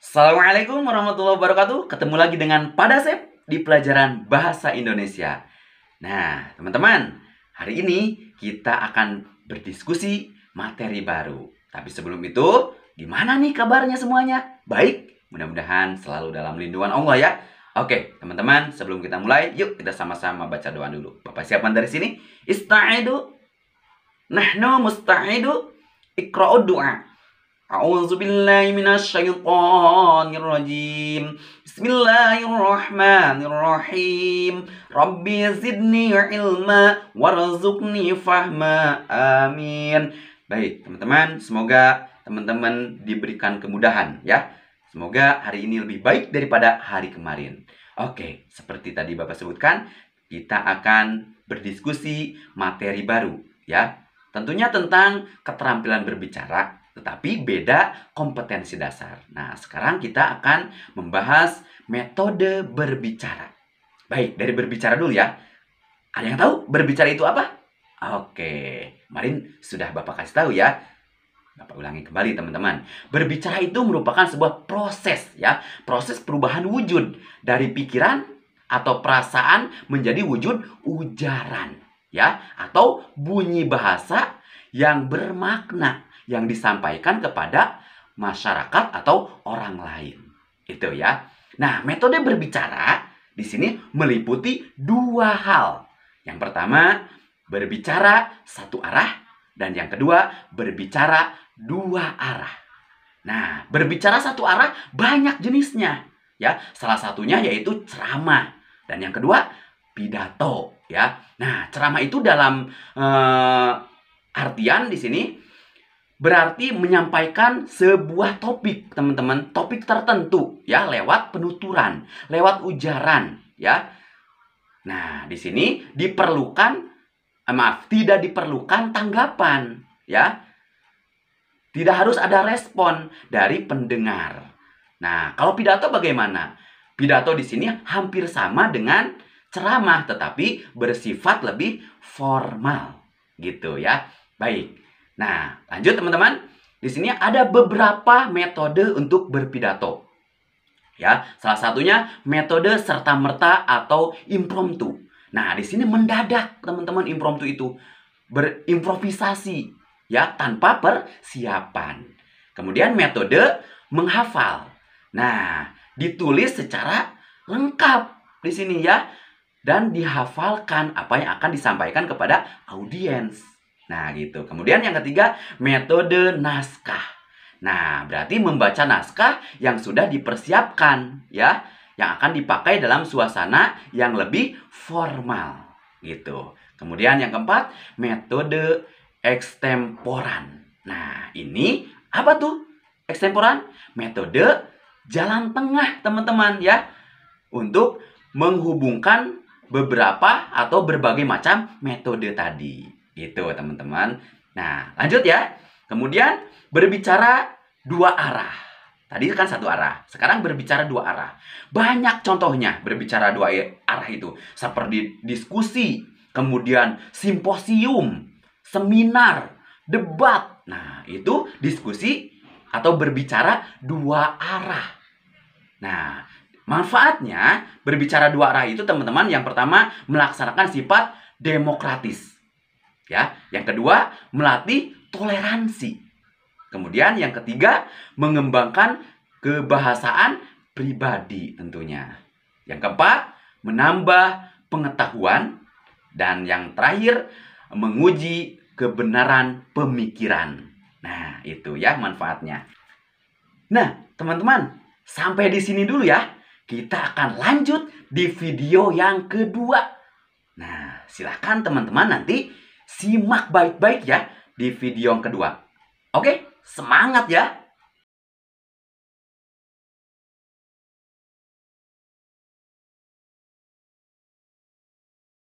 Assalamualaikum warahmatullahi wabarakatuh. Ketemu lagi dengan Pada Padasep di pelajaran Bahasa Indonesia. Nah, teman-teman, hari ini kita akan berdiskusi materi baru. Tapi sebelum itu, gimana nih kabarnya semuanya? Baik, mudah-mudahan selalu dalam lindungan Allah ya. Oke, teman-teman, sebelum kita mulai, yuk kita sama-sama baca doa dulu. Bapak siapkan dari sini. Ista'idu. Nahnu musta'idu. Ikra'u du'a. A'udzu billahi minasyaitonir rajim. Bismillahirrahmanirrahim. Rabbi zidni ilma warzuqni fahma. Amin. Baik, teman-teman, semoga teman-teman diberikan kemudahan ya Semoga hari ini lebih baik daripada hari kemarin. Oke, seperti tadi Bapak sebutkan, kita akan berdiskusi materi baru ya. Tentunya tentang keterampilan berbicara, tetapi beda kompetensi dasar. Nah, sekarang kita akan membahas metode berbicara. Baik, dari berbicara dulu ya. Ada yang tahu berbicara itu apa? Oke, kemarin sudah Bapak kasih tahu ya. Bapak ulangi kembali teman-teman. Berbicara itu merupakan sebuah proses ya, proses perubahan wujud dari pikiran atau perasaan menjadi wujud ujaran ya atau bunyi bahasa yang bermakna yang disampaikan kepada masyarakat atau orang lain. Itu ya. Nah, metode berbicara di sini meliputi dua hal. Yang pertama, berbicara satu arah dan yang kedua, berbicara dua arah. Nah, berbicara satu arah banyak jenisnya, ya. Salah satunya yaitu ceramah. Dan yang kedua, pidato, ya. Nah, ceramah itu dalam eh, artian di sini berarti menyampaikan sebuah topik, teman-teman, topik tertentu, ya, lewat penuturan, lewat ujaran, ya. Nah, di sini diperlukan Ah, maaf, tidak diperlukan tanggapan, ya. Tidak harus ada respon dari pendengar. Nah, kalau pidato bagaimana? Pidato di sini hampir sama dengan ceramah tetapi bersifat lebih formal gitu ya. Baik. Nah, lanjut teman-teman. Di sini ada beberapa metode untuk berpidato. Ya, salah satunya metode serta merta atau impromptu. Nah, di sini mendadak teman-teman impromptu itu berimprovisasi ya tanpa persiapan. Kemudian metode menghafal. Nah, ditulis secara lengkap di sini ya dan dihafalkan apa yang akan disampaikan kepada audiens. Nah, gitu. Kemudian yang ketiga, metode naskah. Nah, berarti membaca naskah yang sudah dipersiapkan ya yang akan dipakai dalam suasana yang lebih formal gitu. Kemudian yang keempat, metode ekstemporan. Nah, ini apa tuh? Ekstemporan metode jalan tengah, teman-teman ya. Untuk menghubungkan beberapa atau berbagai macam metode tadi. gitu teman-teman. Nah, lanjut ya. Kemudian berbicara dua arah. Tadi kan satu arah, sekarang berbicara dua arah. Banyak contohnya berbicara dua arah itu. Seperti diskusi, kemudian simposium, seminar, debat. Nah, itu diskusi atau berbicara dua arah. Nah, manfaatnya berbicara dua arah itu teman-teman yang pertama melaksanakan sifat demokratis. Ya, yang kedua melatih toleransi. Kemudian yang ketiga, mengembangkan kebahasaan pribadi tentunya. Yang keempat, menambah pengetahuan dan yang terakhir menguji kebenaran pemikiran. Nah, itu ya manfaatnya. Nah, teman-teman, sampai di sini dulu ya. Kita akan lanjut di video yang kedua. Nah, silahkan teman-teman nanti simak baik-baik ya di video yang kedua. Oke? semangat ya.